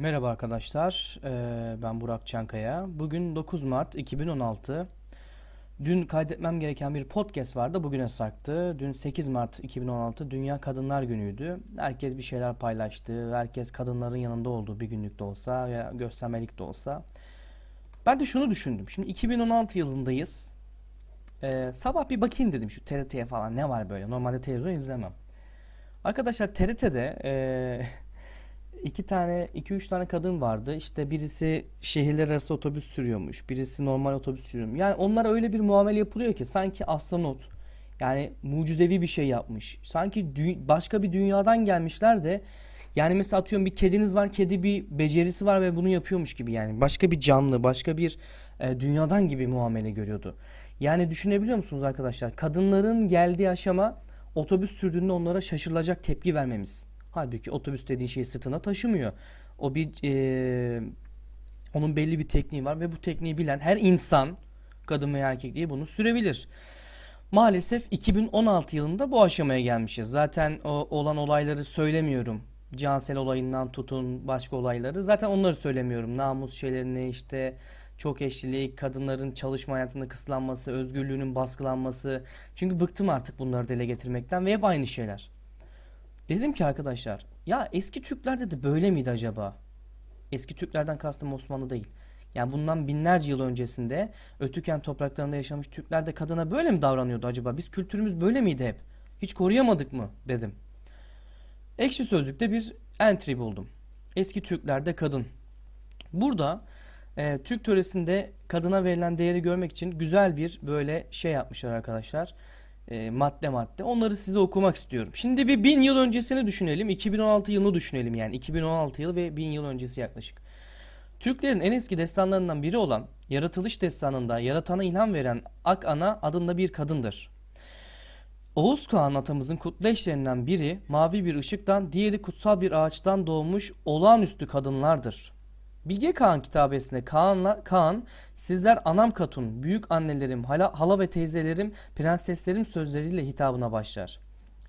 Merhaba arkadaşlar, ben Burak Çankaya. Bugün 9 Mart 2016. Dün kaydetmem gereken bir podcast vardı, bugüne sarktı. Dün 8 Mart 2016 Dünya Kadınlar Günü'ydü. Herkes bir şeyler paylaştı, herkes kadınların yanında olduğu bir günlük de olsa ya göstermelik de olsa. Ben de şunu düşündüm, şimdi 2016 yılındayız. Ee, sabah bir bakayım dedim şu TRT'ye falan ne var böyle, normalde televizyon izlemem. Arkadaşlar TRT'de... Ee, iki tane, iki üç tane kadın vardı. İşte birisi şehirler arası otobüs sürüyormuş, birisi normal otobüs sürüyormuş. Yani onlara öyle bir muamele yapılıyor ki sanki astronot. Yani mucizevi bir şey yapmış. Sanki başka bir dünyadan gelmişler de yani mesela atıyorum bir kediniz var, kedi bir becerisi var ve bunu yapıyormuş gibi yani. Başka bir canlı, başka bir e, dünyadan gibi muamele görüyordu. Yani düşünebiliyor musunuz arkadaşlar? Kadınların geldiği aşama otobüs sürdüğünde onlara şaşırılacak tepki vermemiz. Halbuki otobüs dediğin şeyi sırtına taşımıyor. O bir e, onun belli bir tekniği var ve bu tekniği bilen her insan kadın veya erkek diye bunu sürebilir. Maalesef 2016 yılında bu aşamaya gelmişiz. Zaten o, olan olayları söylemiyorum. Cansel olayından tutun başka olayları. Zaten onları söylemiyorum. Namus şeylerini işte çok eşlilik, kadınların çalışma hayatında kısıtlanması, özgürlüğünün baskılanması. Çünkü bıktım artık bunları dile getirmekten ve hep aynı şeyler. Dedim ki arkadaşlar ya eski Türklerde de böyle miydi acaba? Eski Türklerden kastım Osmanlı değil. Yani bundan binlerce yıl öncesinde Ötüken topraklarında yaşamış Türkler de kadına böyle mi davranıyordu acaba? Biz kültürümüz böyle miydi hep? Hiç koruyamadık mı? dedim. Ekşi Sözlük'te bir entry buldum. Eski Türklerde kadın. Burada e, Türk töresinde kadına verilen değeri görmek için güzel bir böyle şey yapmışlar arkadaşlar. Arkadaşlar e, madde madde onları size okumak istiyorum. Şimdi bir bin yıl öncesini düşünelim. 2016 yılını düşünelim yani 2016 yıl ve bin yıl öncesi yaklaşık. Türklerin en eski destanlarından biri olan Yaratılış Destanı'nda yaratana ilham veren Ak Ana adında bir kadındır. Oğuz Kağan atamızın kutlu eşlerinden biri mavi bir ışıktan, diğeri kutsal bir ağaçtan doğmuş olağanüstü kadınlardır. Bilge Kağan kitabesinde Kağan'la Kağan sizler anam katun, büyük annelerim, hala, hala ve teyzelerim, prenseslerim sözleriyle hitabına başlar.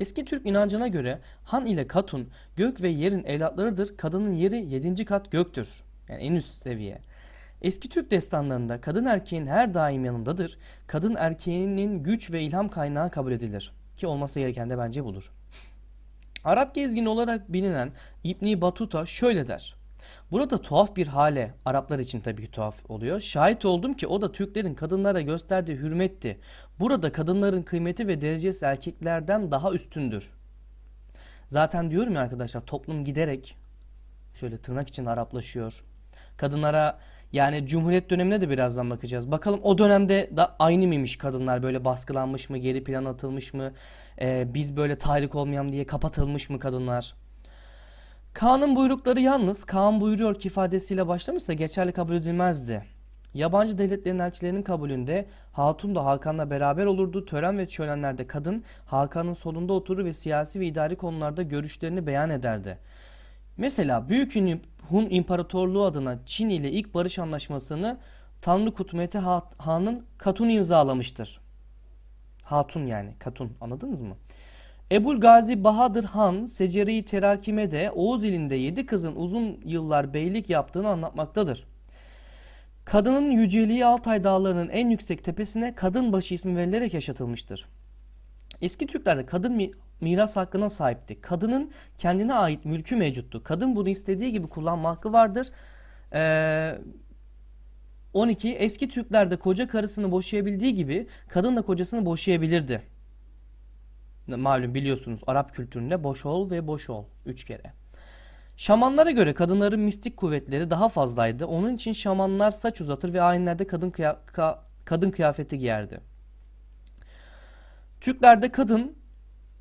Eski Türk inancına göre han ile katun gök ve yerin evlatlarıdır. Kadının yeri 7. kat göktür. Yani en üst seviye. Eski Türk destanlarında kadın erkeğin her daim yanındadır. Kadın erkeğinin güç ve ilham kaynağı kabul edilir. Ki olması gereken de bence budur. Arap gezgini olarak bilinen İbni Batuta şöyle der. Burada tuhaf bir hale Araplar için tabii ki tuhaf oluyor. Şahit oldum ki o da Türklerin kadınlara gösterdiği hürmetti. Burada kadınların kıymeti ve derecesi erkeklerden daha üstündür. Zaten diyorum ya arkadaşlar toplum giderek şöyle tırnak için Araplaşıyor. Kadınlara yani Cumhuriyet dönemine de birazdan bakacağız. Bakalım o dönemde da aynı mıymış kadınlar böyle baskılanmış mı, geri plan atılmış mı, e, biz böyle tahrik olmayalım diye kapatılmış mı kadınlar? Kaan'ın buyrukları yalnız Kaan buyuruyor ki ifadesiyle başlamışsa geçerli kabul edilmezdi. Yabancı devletlerin elçilerinin kabulünde Hatun da Hakan'la beraber olurdu. Tören ve şölenlerde kadın Hakan'ın solunda oturur ve siyasi ve idari konularda görüşlerini beyan ederdi. Mesela Büyük Hun İmparatorluğu adına Çin ile ilk barış anlaşmasını Tanrı Kutmeti Han'ın Katun imzalamıştır. Hatun yani Katun anladınız mı? Ebul Gazi Bahadır Han Seceri-i Terakim'e de Oğuz ilinde yedi kızın uzun yıllar beylik yaptığını anlatmaktadır. Kadının yüceliği Altay dağlarının en yüksek tepesine kadın başı ismi verilerek yaşatılmıştır. Eski Türklerde kadın miras hakkına sahipti. Kadının kendine ait mülkü mevcuttu. Kadın bunu istediği gibi kullanma hakkı vardır. Ee, 12. Eski Türklerde koca karısını boşayabildiği gibi kadın da kocasını boşayabilirdi malum biliyorsunuz Arap kültüründe boş ol ve boş ol üç kere. Şamanlara göre kadınların mistik kuvvetleri daha fazlaydı. Onun için şamanlar saç uzatır ve ayinlerde kadın, kıya ka kadın kıyafeti giyerdi. Türklerde kadın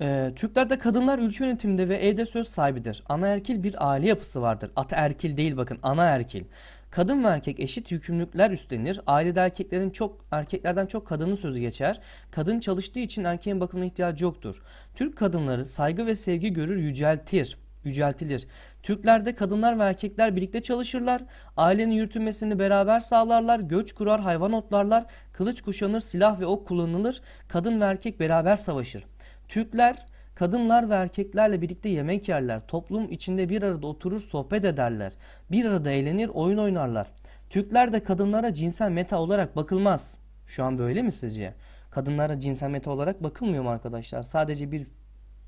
e, Türklerde kadınlar ülke yönetiminde ve evde söz sahibidir. Anaerkil bir aile yapısı vardır. Ataerkil değil bakın anaerkil. Kadın ve erkek eşit yükümlülükler üstlenir. Ailede erkeklerin çok erkeklerden çok kadının sözü geçer. Kadın çalıştığı için erkeğin bakımına ihtiyacı yoktur. Türk kadınları saygı ve sevgi görür, yüceltir yüceltilir. Türklerde kadınlar ve erkekler birlikte çalışırlar, ailenin yürütülmesini beraber sağlarlar, göç kurar, hayvan otlarlar, kılıç kuşanır, silah ve ok kullanılır, kadın ve erkek beraber savaşır. Türkler Kadınlar ve erkeklerle birlikte yemek yerler, toplum içinde bir arada oturur sohbet ederler, bir arada eğlenir oyun oynarlar. Türkler de kadınlara cinsel meta olarak bakılmaz. Şu an böyle mi sizce? Kadınlara cinsel meta olarak bakılmıyor mu arkadaşlar? Sadece bir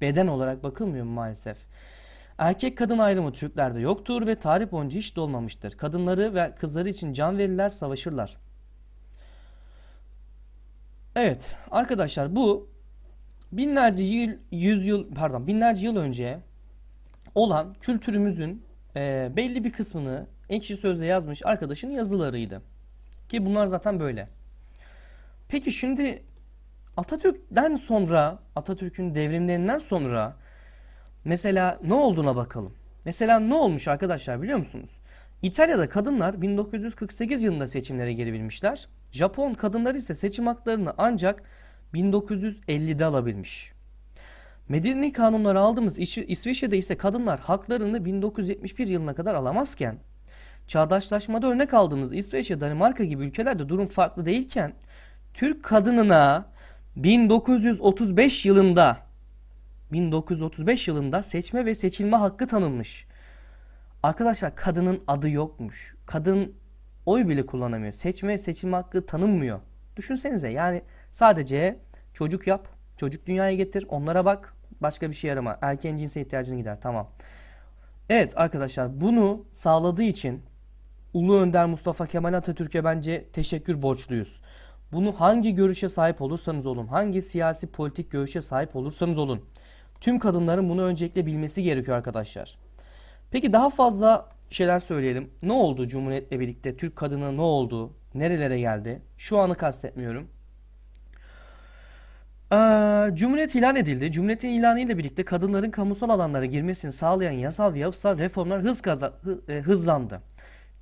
beden olarak bakılmıyor mu maalesef? Erkek kadın ayrımı Türklerde yoktur ve tarih boyunca hiç dolmamıştır. Kadınları ve kızları için can verirler, savaşırlar. Evet arkadaşlar bu binlerce yıl, yüzyıl pardon binlerce yıl önce olan kültürümüzün e, belli bir kısmını ekşi sözle yazmış arkadaşın yazılarıydı. Ki bunlar zaten böyle. Peki şimdi Atatürk'ten sonra, Atatürk'ün devrimlerinden sonra mesela ne olduğuna bakalım. Mesela ne olmuş arkadaşlar biliyor musunuz? İtalya'da kadınlar 1948 yılında seçimlere girebilmişler. Japon kadınları ise seçim haklarını ancak 1950'de alabilmiş. Medeni kanunları aldığımız İsveç'te ise kadınlar haklarını 1971 yılına kadar alamazken çağdaşlaşmada örnek aldığımız İsveç'e, Danimarka gibi ülkelerde durum farklı değilken Türk kadınına 1935 yılında 1935 yılında seçme ve seçilme hakkı tanınmış. Arkadaşlar kadının adı yokmuş. Kadın oy bile kullanamıyor. Seçme seçilme hakkı tanınmıyor. Düşünsenize yani sadece çocuk yap, çocuk dünyaya getir, onlara bak, başka bir şey arama. Erkeğin cinsel ihtiyacını gider. Tamam. Evet arkadaşlar bunu sağladığı için Ulu Önder Mustafa Kemal Atatürk'e bence teşekkür borçluyuz. Bunu hangi görüşe sahip olursanız olun, hangi siyasi politik görüşe sahip olursanız olun. Tüm kadınların bunu öncelikle bilmesi gerekiyor arkadaşlar. Peki daha fazla şeyler söyleyelim. Ne oldu Cumhuriyet'le birlikte? Türk kadına ne oldu? nerelere geldi? Şu anı kastetmiyorum. Ee, Cumhuriyet ilan edildi. Cumhuriyetin ilanıyla birlikte kadınların kamusal alanlara girmesini sağlayan yasal ve yapısal reformlar hız kaza, hı, e, hızlandı.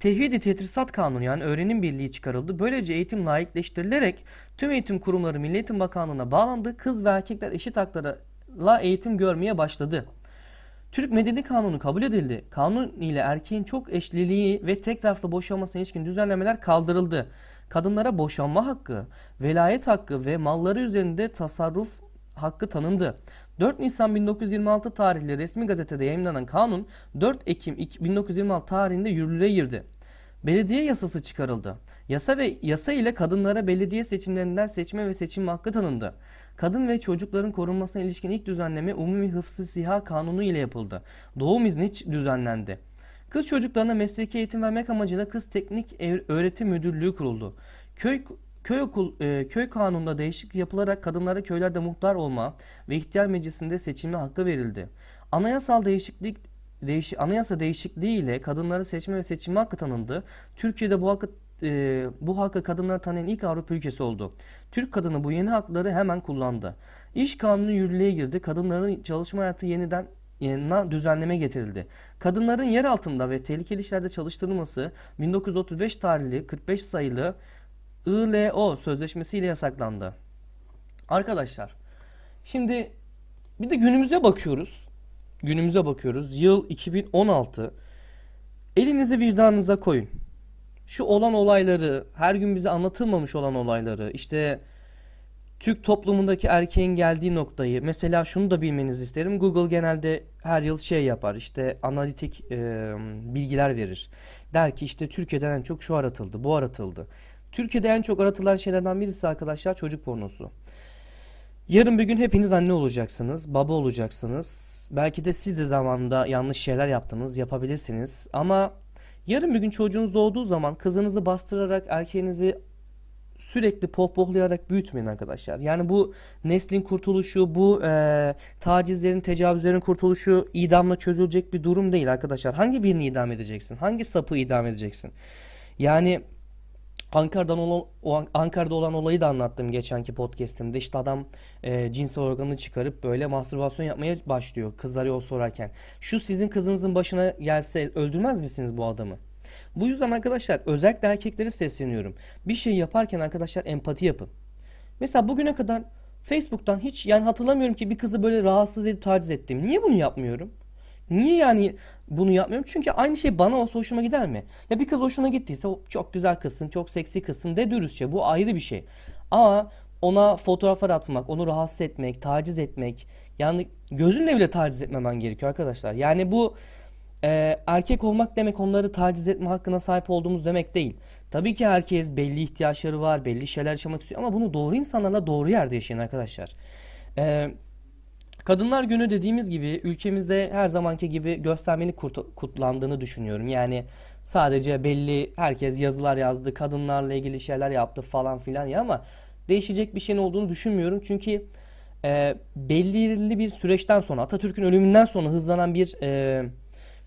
Tevhid-i Tetrisat Kanunu yani öğrenim birliği çıkarıldı. Böylece eğitim layıkleştirilerek tüm eğitim kurumları Milli Eğitim Bakanlığı'na bağlandı. Kız ve erkekler eşit haklarla eğitim görmeye başladı. Türk Medeni Kanunu kabul edildi. Kanun ile erkeğin çok eşliliği ve tek taraflı boşanmasına ilişkin düzenlemeler kaldırıldı. Kadınlara boşanma hakkı, velayet hakkı ve malları üzerinde tasarruf hakkı tanındı. 4 Nisan 1926 tarihli resmi gazetede yayınlanan kanun 4 Ekim 1926 tarihinde yürürlüğe girdi. Belediye yasası çıkarıldı. Yasa ve yasa ile kadınlara belediye seçimlerinden seçme ve seçim hakkı tanındı. Kadın ve çocukların korunmasına ilişkin ilk düzenleme Umumi Hıfzı Siha Kanunu ile yapıldı. Doğum izni düzenlendi. Kız çocuklarına mesleki eğitim vermek amacıyla Kız Teknik Öğretim Müdürlüğü kuruldu. Köy Köy, okul, e, köy kanununda değişiklik yapılarak kadınlara köylerde muhtar olma ve ihtiyar meclisinde seçilme hakkı verildi. Anayasal değişiklik değiş, anayasa değişikliği ile kadınlara seçme ve seçilme hakkı tanındı. Türkiye'de bu hakkı e, bu hakkı kadınlara tanıyan ilk Avrupa ülkesi oldu. Türk kadını bu yeni hakları hemen kullandı. İş kanunu yürürlüğe girdi. Kadınların çalışma hayatı yeniden yeniden düzenleme getirildi. Kadınların yer altında ve tehlikeli işlerde çalıştırılması 1935 tarihli 45 sayılı ILO sözleşmesiyle yasaklandı. Arkadaşlar şimdi bir de günümüze bakıyoruz. Günümüze bakıyoruz. Yıl 2016. Elinizi vicdanınıza koyun şu olan olayları, her gün bize anlatılmamış olan olayları, işte Türk toplumundaki erkeğin geldiği noktayı, mesela şunu da bilmenizi isterim. Google genelde her yıl şey yapar, işte analitik e, bilgiler verir. Der ki işte Türkiye'den en çok şu aratıldı, bu aratıldı. Türkiye'de en çok aratılan şeylerden birisi arkadaşlar çocuk pornosu. Yarın bir gün hepiniz anne olacaksınız, baba olacaksınız. Belki de siz de zamanda yanlış şeyler yaptınız, yapabilirsiniz. Ama Yarın bir gün çocuğunuz doğduğu zaman kızınızı bastırarak erkeğinizi sürekli pohpohlayarak büyütmeyin arkadaşlar. Yani bu neslin kurtuluşu, bu e, tacizlerin, tecavüzlerin kurtuluşu idamla çözülecek bir durum değil arkadaşlar. Hangi birini idam edeceksin? Hangi sapı idam edeceksin? Yani Ankara'dan olan, o Ankara'da olan olayı da anlattım geçenki podcast'imde. İşte adam e, cinsel organını çıkarıp böyle mastürbasyon yapmaya başlıyor kızlara yol sorarken. Şu sizin kızınızın başına gelse öldürmez misiniz bu adamı? Bu yüzden arkadaşlar özellikle erkeklere sesleniyorum. Bir şey yaparken arkadaşlar empati yapın. Mesela bugüne kadar Facebook'tan hiç yani hatırlamıyorum ki bir kızı böyle rahatsız edip taciz ettim. Niye bunu yapmıyorum? Niye yani bunu yapmıyorum? Çünkü aynı şey bana olsa hoşuma gider mi? Ya bir kız hoşuna gittiyse çok güzel kızsın, çok seksi kızsın de dürüstçe. Bu ayrı bir şey. Ama ona fotoğraflar atmak, onu rahatsız etmek, taciz etmek. Yani gözünle bile taciz etmemen gerekiyor arkadaşlar. Yani bu e, erkek olmak demek onları taciz etme hakkına sahip olduğumuz demek değil. Tabii ki herkes belli ihtiyaçları var, belli şeyler yaşamak istiyor ama bunu doğru insanlarla doğru yerde yaşayın arkadaşlar. Eee Kadınlar Günü dediğimiz gibi ülkemizde her zamanki gibi göstermeli kutlandığını düşünüyorum. Yani sadece belli herkes yazılar yazdı, kadınlarla ilgili şeyler yaptı falan filan ya ama değişecek bir şeyin olduğunu düşünmüyorum. Çünkü e, belirli bir süreçten sonra Atatürk'ün ölümünden sonra hızlanan bir e,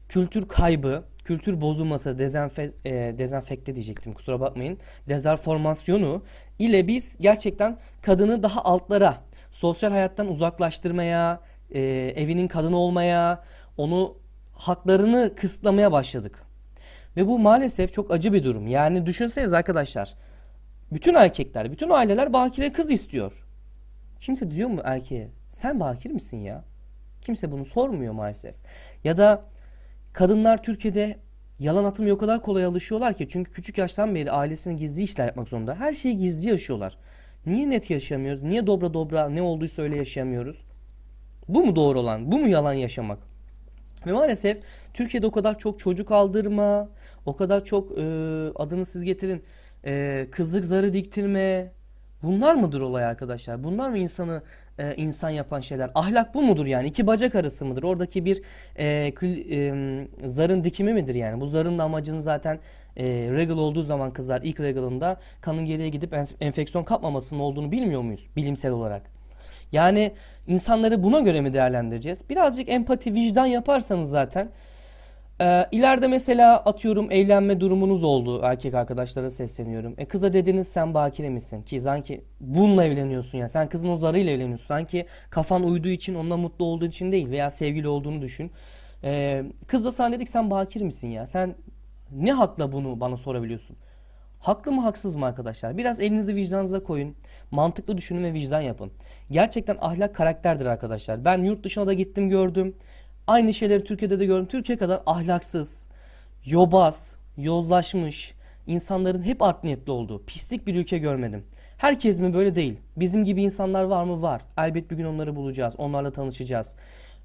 kültür kaybı, kültür bozulması, dezenfe, e, dezenfekte diyecektim kusura bakmayın, dezenformasyonu ile biz gerçekten kadını daha altlara sosyal hayattan uzaklaştırmaya, e, evinin kadını olmaya, onu haklarını kısıtlamaya başladık. Ve bu maalesef çok acı bir durum. Yani düşünseniz arkadaşlar, bütün erkekler, bütün aileler bakire kız istiyor. Kimse diyor mu erkeğe, sen bakir misin ya? Kimse bunu sormuyor maalesef. Ya da kadınlar Türkiye'de yalan atmaya o kadar kolay alışıyorlar ki. Çünkü küçük yaştan beri ailesinin gizli işler yapmak zorunda. Her şeyi gizli yaşıyorlar. Niye net yaşamıyoruz? Niye dobra dobra ne olduysa öyle yaşamıyoruz? Bu mu doğru olan? Bu mu yalan yaşamak? Ve maalesef Türkiye'de o kadar çok çocuk aldırma, o kadar çok e, adını siz getirin e, kızlık zarı diktirme, Bunlar mıdır olay arkadaşlar? Bunlar mı insanı e, insan yapan şeyler? Ahlak bu mudur yani? İki bacak arası mıdır? Oradaki bir e, kül, e, zarın dikimi midir yani? Bu zarın da amacını zaten e, regal olduğu zaman kızlar ilk regalında kanın geriye gidip enfeksiyon kapmamasının olduğunu bilmiyor muyuz bilimsel olarak? Yani insanları buna göre mi değerlendireceğiz? Birazcık empati, vicdan yaparsanız zaten ee, ileride mesela atıyorum evlenme durumunuz oldu erkek arkadaşlara sesleniyorum. E kıza dediniz sen bakire misin? Ki sanki bununla evleniyorsun ya. Sen kızın o zarıyla evleniyorsun. Sanki kafan uyduğu için onunla mutlu olduğu için değil veya sevgili olduğunu düşün. Ee, kız da sana dedik sen bakir misin ya? Sen ne hakla bunu bana sorabiliyorsun? Haklı mı haksız mı arkadaşlar? Biraz elinizi vicdanınıza koyun. Mantıklı düşünün ve vicdan yapın. Gerçekten ahlak karakterdir arkadaşlar. Ben yurt dışına da gittim gördüm. Aynı şeyleri Türkiye'de de gördüm. Türkiye kadar ahlaksız, yobaz, yozlaşmış, insanların hep art niyetli olduğu, pislik bir ülke görmedim. Herkes mi böyle değil? Bizim gibi insanlar var mı? Var. Elbet bir gün onları bulacağız, onlarla tanışacağız.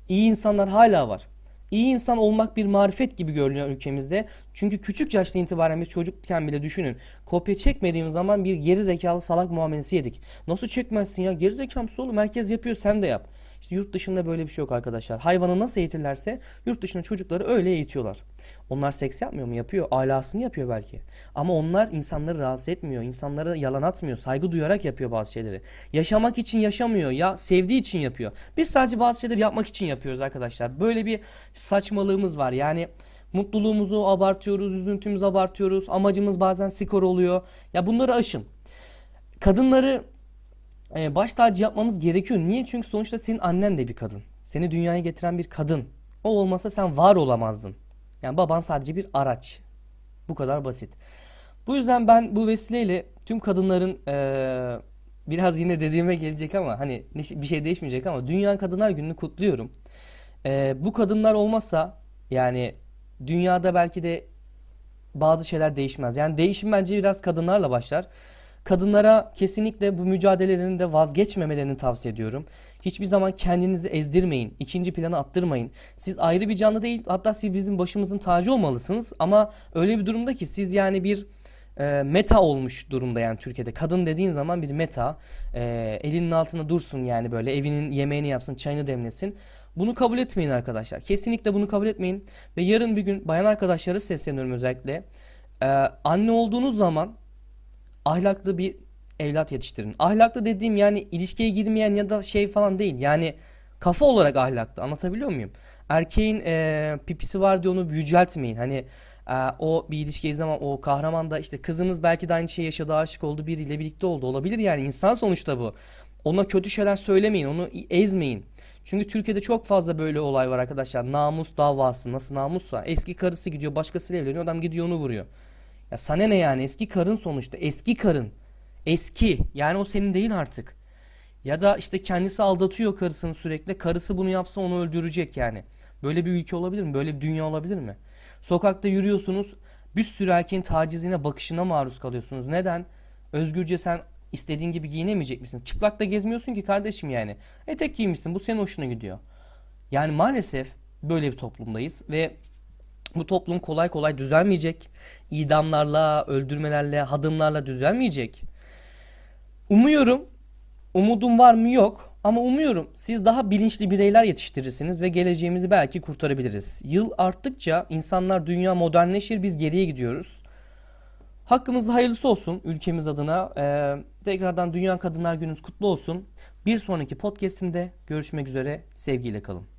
İyi insanlar hala var. İyi insan olmak bir marifet gibi görünüyor ülkemizde. Çünkü küçük yaşta itibaren biz çocukken bile düşünün. Kopya çekmediğimiz zaman bir geri zekalı salak muamelesi yedik. Nasıl çekmezsin ya? Geri zekamsız oğlum. Merkez yapıyor sen de yap. İşte yurt dışında böyle bir şey yok arkadaşlar. Hayvanı nasıl eğitirlerse yurt dışında çocukları öyle eğitiyorlar. Onlar seks yapmıyor mu? Yapıyor. Alasını yapıyor belki. Ama onlar insanları rahatsız etmiyor. insanlara yalan atmıyor. Saygı duyarak yapıyor bazı şeyleri. Yaşamak için yaşamıyor. Ya sevdiği için yapıyor. Biz sadece bazı şeyleri yapmak için yapıyoruz arkadaşlar. Böyle bir saçmalığımız var. Yani mutluluğumuzu abartıyoruz, üzüntümüzü abartıyoruz. Amacımız bazen skor oluyor. Ya bunları aşın. Kadınları e, baş tacı yapmamız gerekiyor. Niye? Çünkü sonuçta senin annen de bir kadın. Seni dünyaya getiren bir kadın. O olmasa sen var olamazdın. Yani baban sadece bir araç. Bu kadar basit. Bu yüzden ben bu vesileyle tüm kadınların e, biraz yine dediğime gelecek ama hani bir şey değişmeyecek ama Dünya Kadınlar Günü'nü kutluyorum. E, bu kadınlar olmasa yani dünyada belki de bazı şeyler değişmez. Yani değişim bence biraz kadınlarla başlar. Kadınlara kesinlikle bu mücadelelerinde vazgeçmemelerini tavsiye ediyorum. Hiçbir zaman kendinizi ezdirmeyin, ikinci plana attırmayın. Siz ayrı bir canlı değil, hatta siz bizim başımızın tacı olmalısınız. Ama öyle bir durumda ki siz yani bir e, meta olmuş durumda yani Türkiye'de. Kadın dediğin zaman bir meta. E, elinin altında dursun yani böyle evinin yemeğini yapsın, çayını demlesin. Bunu kabul etmeyin arkadaşlar. Kesinlikle bunu kabul etmeyin. Ve yarın bir gün bayan arkadaşları sesleniyorum özellikle. E, anne olduğunuz zaman ahlaklı bir evlat yetiştirin. Ahlaklı dediğim yani ilişkiye girmeyen ya da şey falan değil. Yani kafa olarak ahlaklı anlatabiliyor muyum? Erkeğin e, pipisi var diye onu yüceltmeyin. Hani e, o bir ilişkiye zaman o kahraman da işte kızınız belki de aynı şeyi yaşadı aşık oldu biriyle birlikte oldu olabilir yani insan sonuçta bu. Ona kötü şeyler söylemeyin onu ezmeyin. Çünkü Türkiye'de çok fazla böyle olay var arkadaşlar. Namus davası nasıl namus var? eski karısı gidiyor başkasıyla evleniyor adam gidiyor onu vuruyor. Ya sana ne yani eski karın sonuçta eski karın. Eski yani o senin değil artık. Ya da işte kendisi aldatıyor karısını sürekli. Karısı bunu yapsa onu öldürecek yani. Böyle bir ülke olabilir mi? Böyle bir dünya olabilir mi? Sokakta yürüyorsunuz. Bir sürü erkeğin tacizine bakışına maruz kalıyorsunuz. Neden? Özgürce sen istediğin gibi giyinemeyecek misin? Çıplak da gezmiyorsun ki kardeşim yani. Etek giymişsin bu senin hoşuna gidiyor. Yani maalesef böyle bir toplumdayız ve bu toplum kolay kolay düzelmeyecek. İdamlarla, öldürmelerle, hadımlarla düzelmeyecek. Umuyorum, umudum var mı yok ama umuyorum siz daha bilinçli bireyler yetiştirirsiniz ve geleceğimizi belki kurtarabiliriz. Yıl arttıkça insanlar dünya modernleşir, biz geriye gidiyoruz. Hakkımız hayırlısı olsun ülkemiz adına. Ee, tekrardan Dünya Kadınlar Gününüz kutlu olsun. Bir sonraki podcast'imde görüşmek üzere. Sevgiyle kalın.